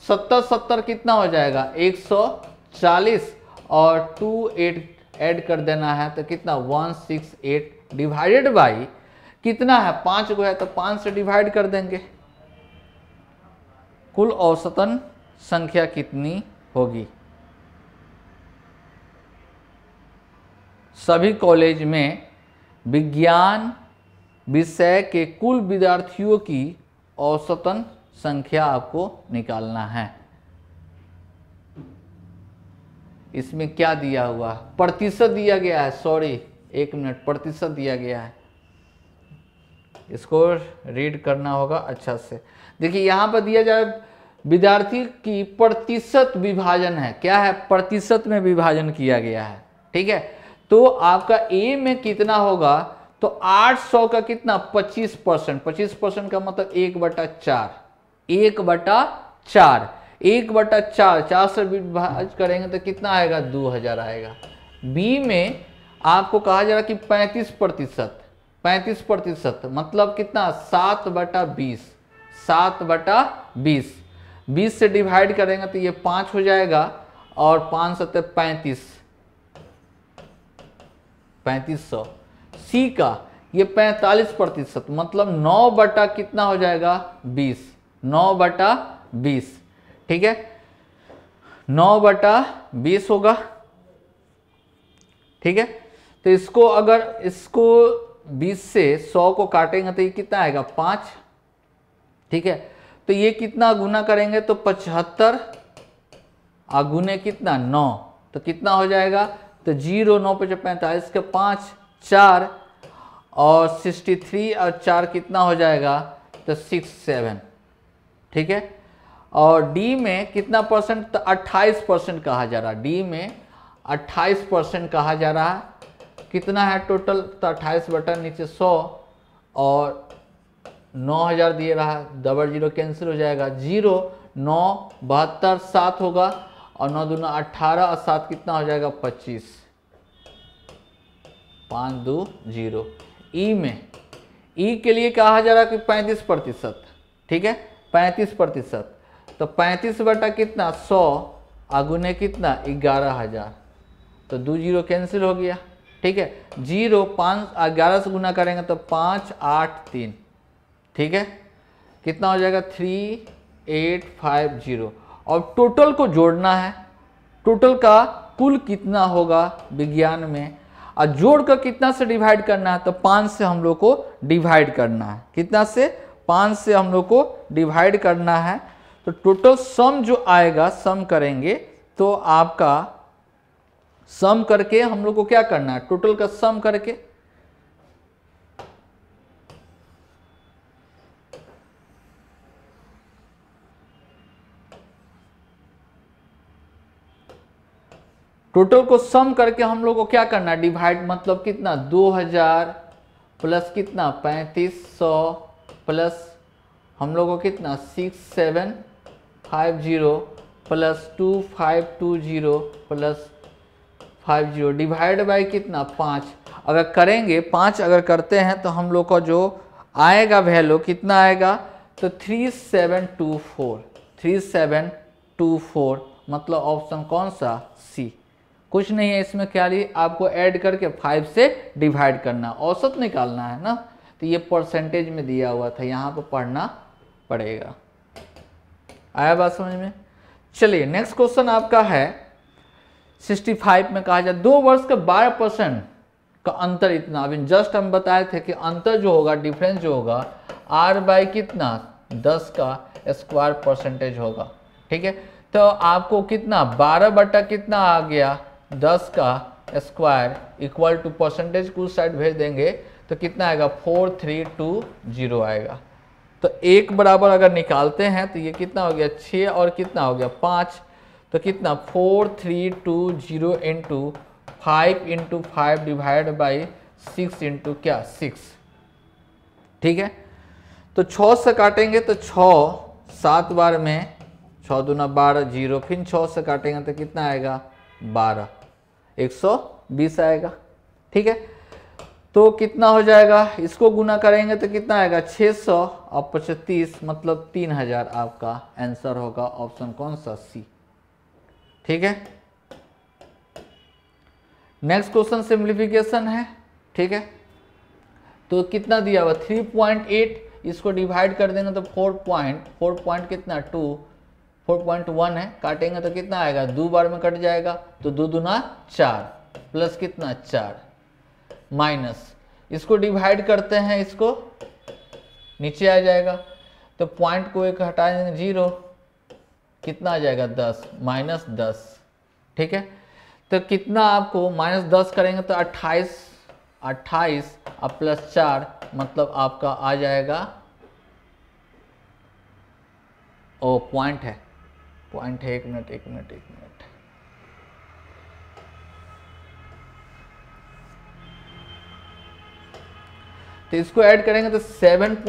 सत्तर सत्तर कितना हो जाएगा एक सौ चालीस और टू एट ऐड कर देना है तो कितना one six eight divided by कितना है पाँच को है तो पाँच से डिवाइड कर देंगे कुल औसतन संख्या कितनी होगी सभी कॉलेज में विज्ञान विषय के कुल विद्यार्थियों की औसतन संख्या आपको निकालना है इसमें क्या दिया हुआ प्रतिशत दिया गया है सॉरी एक मिनट प्रतिशत दिया गया है इसको रीड करना होगा अच्छा से देखिए यहां पर दिया जाए विद्यार्थी की प्रतिशत विभाजन है क्या है प्रतिशत में विभाजन किया गया है ठीक है तो आपका ए में कितना होगा तो 800 का कितना 25 परसेंट पच्चीस परसेंट का मतलब एक बटा चार एक बटा चार एक बटा चार चार से विभाज करेंगे तो कितना आएगा दो हजार आएगा बी में आपको कहा जा रहा कि पैंतीस प्रतिशत पैंतीस प्रतिशत मतलब कितना सात बटा बीस सात बटा बीस बीस से डिवाइड करेंगे तो ये पांच हो जाएगा और पाँच सत्य पैंतीस पैंतीस सौ सी का ये पैंतालीस प्रतिशत मतलब नौ बटा कितना हो जाएगा बीस नौ बटा बीस ठीक है नौ बटा बीस होगा ठीक है तो इसको अगर इसको बीस से सौ को काटेंगे तो ये कितना आएगा पांच ठीक है तो ये कितना गुना करेंगे तो पचहत्तर आगुने कितना नौ तो कितना हो जाएगा तो जीरो नौ पचे पैंतालीस के पाँच चार और सिक्सटी थ्री और चार कितना हो जाएगा तो सिक्स सेवन ठीक है और डी में कितना परसेंट तो अट्ठाईस परसेंट कहा जा रहा है डी में अट्ठाईस परसेंट कहा जा रहा है कितना है टोटल तो अट्ठाईस बटन नीचे सौ और नौ हज़ार दिए रहा डबल जीरो कैंसिल हो जाएगा जीरो नौ बहत्तर सात होगा और नौ दूना अट्ठारह और सात कितना हो जाएगा पच्चीस पाँच दो जीरो ई e में ई e के लिए कहा जा रहा है कि पैंतीस प्रतिशत ठीक है पैंतीस प्रतिशत तो पैंतीस बटा कितना सौ आगुने कितना ग्यारह हज़ार तो दो जीरो कैंसिल हो गया ठीक है जीरो पाँच ग्यारह से गुना करेंगे तो पाँच आठ तीन ठीक है कितना हो जाएगा थ्री एट फाइव जीरो और टोटल को जोड़ना है टोटल का कुल कितना होगा विज्ञान में और कर कितना से डिवाइड करना है तो पाँच से हम लोग को डिवाइड करना है कितना से पाँच से हम लोग को डिवाइड करना है तो टोटल सम जो आएगा सम करेंगे तो आपका सम करके हम लोग को क्या करना है टोटल का सम करके टोटल को सम करके हम लोग को क्या करना डिवाइड मतलब कितना 2000 प्लस कितना 3500 प्लस हम लोग को कितना 6750 प्लस 2520 प्लस 50 डिवाइड बाय कितना पाँच अगर करेंगे पाँच अगर करते हैं तो हम लोग का जो आएगा वैल्यू कितना आएगा तो three seven two four three seven two four मतलब ऑप्शन कौन सा कुछ नहीं है इसमें लिए आपको ऐड करके फाइव से डिवाइड करना औसत निकालना है ना तो ये परसेंटेज में दिया हुआ था यहाँ पर पढ़ना पड़ेगा आया बात समझ में चलिए नेक्स्ट क्वेश्चन आपका है 65 में कहा जाए दो वर्ष का 12 परसेंट का अंतर इतना अभी जस्ट हम बताए थे कि अंतर जो होगा डिफरेंस जो होगा आर बाई कितना 10 का स्क्वायर परसेंटेज होगा ठीक है तो आपको कितना 12 बटा कितना आ गया दस का स्क्वायर इक्वल टू परसेंटेज को उस साइड भेज देंगे तो कितना आएगा फोर थ्री टू जीरो आएगा तो एक बराबर अगर निकालते हैं तो ये कितना हो गया छः और कितना हो गया पाँच तो कितना four three two zero into five into five divide by six into क्या सिक्स ठीक है तो छः से काटेंगे तो छः सात बार में छः दूना बारह जीरो फिर छः से काटेंगे तो कितना आएगा बारह 120 आएगा ठीक है तो कितना हो जाएगा इसको गुना करेंगे तो कितना आएगा 600 सौ और पचतीस मतलब 3000 आपका आंसर होगा ऑप्शन कौन सा सी ठीक है नेक्स्ट क्वेश्चन सिंप्लीफिकेशन है ठीक है तो कितना दिया हुआ 3.8 इसको डिवाइड कर देना तो 4 पॉइंट 4 पॉइंट कितना टू फोर पॉइंट वन है काटेंगे तो कितना आएगा दो बार में कट जाएगा तो दो दुना चार प्लस कितना चार माइनस इसको डिवाइड करते हैं इसको नीचे आ जाएगा तो पॉइंट को एक हटाएंगे जीरो कितना आ जाएगा दस माइनस दस ठीक है तो कितना आपको माइनस दस करेंगे तो अट्ठाईस अट्ठाईस और प्लस चार मतलब आपका आ जाएगा ओ पॉइंट है पॉइंट है एक मिनट एक मिनट एक मिनट तो इसको ऐड करेंगे तो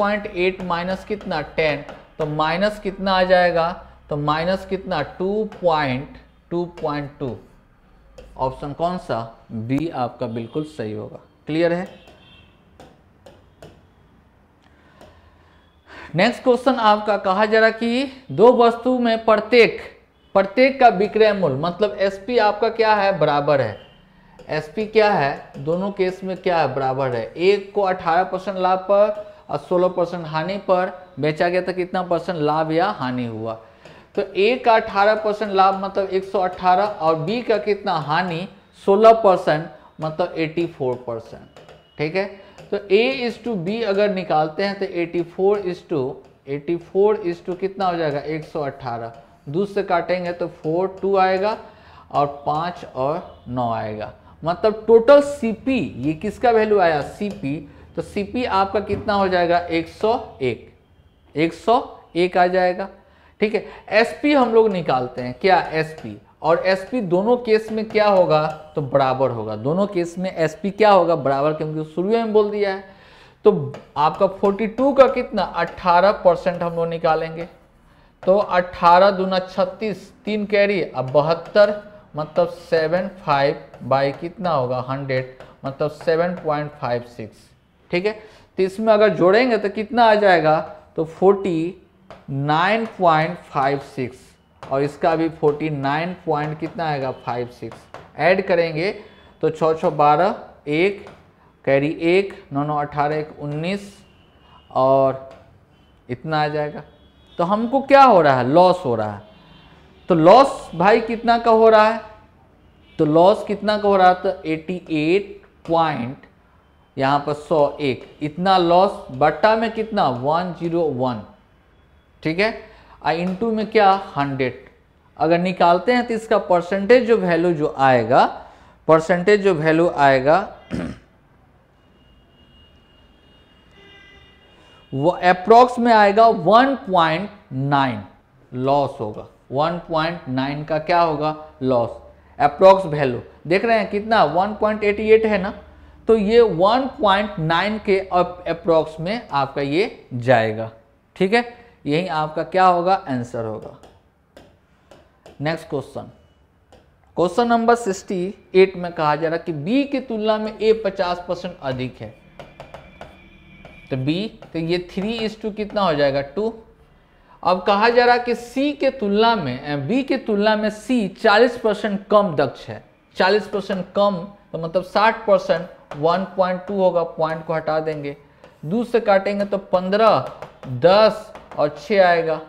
7.8 माइनस कितना 10 तो माइनस कितना आ जाएगा तो माइनस कितना 2.2.2 ऑप्शन कौन सा बी आपका बिल्कुल सही होगा क्लियर है नेक्स्ट क्वेश्चन आपका कहा जा रहा कि दो वस्तु में प्रत्येक प्रत्येक का विक्रय मूल्य मतलब एस आपका क्या है बराबर है एस क्या है दोनों केस में क्या है बराबर है एक को 18 परसेंट लाभ पर और सोलह परसेंट हानि पर बेचा गया था कितना परसेंट लाभ या हानि हुआ तो ए का 18 परसेंट लाभ मतलब 118 और बी का कितना हानि 16 परसेंट मतलब 84 परसेंट ठीक है तो ए इज टू बी अगर निकालते हैं तो 84 four is two eighty four is two कितना हो जाएगा 118 दूसरे काटेंगे तो 4 2 आएगा और 5 और 9 आएगा मतलब टोटल सी ये किसका वैल्यू आया सी तो सी आपका कितना हो जाएगा 101 101 आ जाएगा ठीक है एस हम लोग निकालते हैं क्या एस और एसपी दोनों केस में क्या होगा तो बराबर होगा दोनों केस में एसपी क्या होगा बराबर क्योंकि शुरू में बोल दिया है तो आपका 42 का कितना 18 परसेंट हम लोग निकालेंगे तो 18 दूना छत्तीस तीन कैरी अब बहत्तर मतलब सेवन फाइव बाई कितना होगा हंड्रेड मतलब सेवन पॉइंट फाइव सिक्स ठीक है तो इसमें अगर जोड़ेंगे तो कितना आ जाएगा तो forty nine point five six और इसका भी 49 पॉइंट कितना आएगा फाइव सिक्स ऐड करेंगे तो छः छः बारह एक कैरी एक नौ नौ अठारह एक उन्नीस और इतना आ जाएगा तो हमको क्या हो रहा है लॉस हो रहा है तो लॉस भाई कितना का हो रहा है तो लॉस कितना का हो रहा है तो 88 पॉइंट यहाँ पर 101 इतना लॉस बट्टा में कितना 101 ठीक है आई इंटू में क्या हंड्रेड अगर निकालते हैं तो इसका परसेंटेज जो वैल्यू जो आएगा परसेंटेज जो वैल्यू आएगा वो अप्रोक्स में आएगा 1.9 लॉस होगा 1.9 का क्या होगा लॉस अप्रोक्स वैल्यू देख रहे हैं कितना 1.88 है ना तो ये 1.9 के अप्रोक्स में आपका ये जाएगा ठीक है यही आपका क्या होगा आंसर होगा नेक्स्ट क्वेश्चन क्वेश्चन नंबर 68 में कहा जा रहा कि बी की तुलना में ए 50 परसेंट अधिक है तो बी तो ये थ्री इज टू कितना हो जाएगा टू अब कहा जा रहा कि सी के तुलना में बी के तुलना में सी 40 परसेंट कम दक्ष है 40 परसेंट कम तो मतलब 60 परसेंट वन पॉइंट टू होगा पॉइंट को हटा देंगे दूसरे काटेंगे तो 15 10 और छः आएगा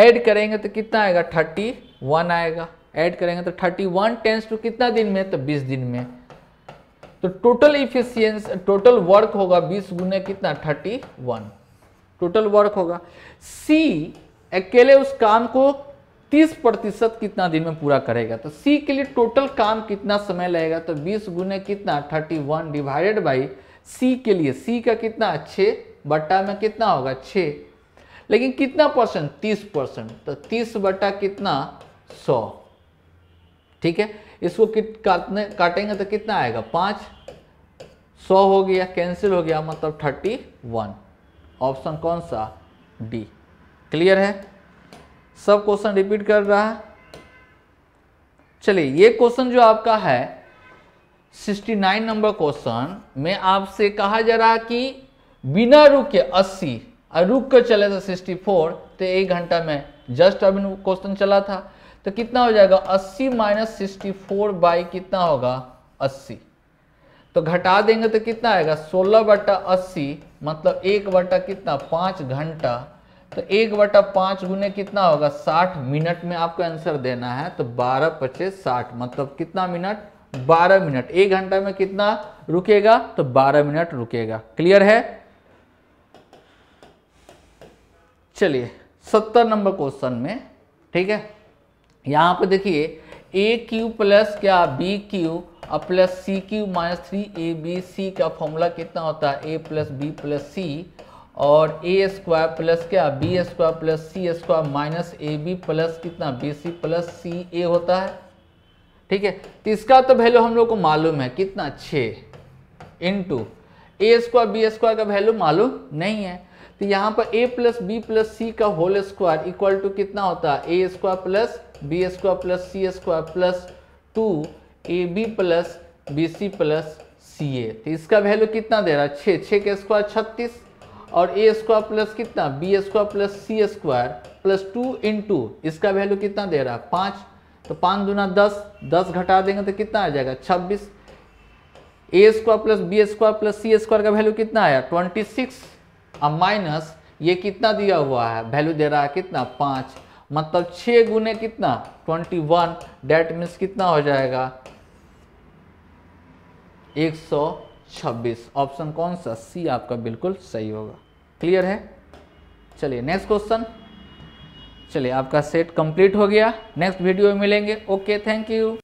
ऐड करेंगे तो कितना आएगा थर्टी वन आएगा ऐड करेंगे तो थर्टी वन टेंस टू कितना दिन में तो बीस दिन में तो टोटल इफिशियंस टोटल वर्क होगा बीस गुने कितना थर्टी वन टोटल वर्क होगा सी अकेले उस काम को तीस प्रतिशत कितना दिन में पूरा करेगा तो सी के लिए टोटल काम कितना समय लगेगा तो बीस गुने कितना thirty one divided by C के लिए सी का कितना छः बट्टा में कितना होगा छः लेकिन कितना परसेंट तीस परसेंट तो तीस बटा कितना सौ ठीक है इसको काटने काटेंगे तो कितना आएगा पाँच सौ हो गया कैंसिल हो गया मतलब थर्टी वन ऑप्शन कौन सा डी क्लियर है सब क्वेश्चन रिपीट कर रहा है चलिए ये क्वेश्चन जो आपका है 69 नंबर क्वेश्चन में आपसे कहा जा रहा कि बिना रुके अस्सी और रुक कर चले तो सिक्सटी फोर तो एक घंटा में जस्ट अभी क्वेश्चन चला था तो कितना हो जाएगा अस्सी माइनस सिक्सटी फोर बाई कितना होगा अस्सी तो घटा देंगे तो कितना आएगा सोलह बटा अस्सी मतलब एक बटा कितना पाँच घंटा तो एक बटा पाँच गुने कितना होगा साठ मिनट में आपको आंसर देना है तो बारह पच्चीस साठ मतलब कितना मिनट बारह मिनट एक घंटा में कितना रुकेगा तो बारह मिनट रुकेगा क्लियर है चलिए सत्तर नंबर क्वेश्चन में ठीक है यहाँ पर देखिए ए क्यू प्लस क्या बी क्यू और plus C Q minus three A B C का फॉर्मूला कितना होता है A plus B plus C और ए स्क्वायर प्लस क्या B square plus C square minus A B plus कितना B C plus C A होता है ठीक है तो इसका तो वैल्यू हम लोग को मालूम है कितना छ into A square B square का वैल्यू मालूम नहीं है तो यहाँ पर a plus B plus C का होल स्क्वायर इक्वल टू कितना होता है A square plus B square plus C square plus two A B plus B C plus C A तो इसका वैल्यू कितना दे रहा है छः के स्क्वायर छत्तीस और ए स्क्वायर प्लस कितना B square plus C square plus two into इसका वैल्यू कितना दे रहा है पाँच तो पाँच दुना दस दस घटा देंगे तो कितना आ जाएगा छब्बीस A square plus B square plus C square का वैल्यू कितना आया ट्वेंटी सिक्स अब माइनस ये कितना दिया हुआ है वैल्यू दे रहा है कितना पाँच मतलब छः गुने कितना ट्वेंटी वन डेट मीन्स कितना हो जाएगा एक सौ छब्बीस ऑप्शन कौन सा सी आपका बिल्कुल सही होगा क्लियर है चलिए नेक्स्ट क्वेश्चन चलिए आपका सेट कंप्लीट हो गया नेक्स्ट वीडियो में मिलेंगे ओके थैंक यू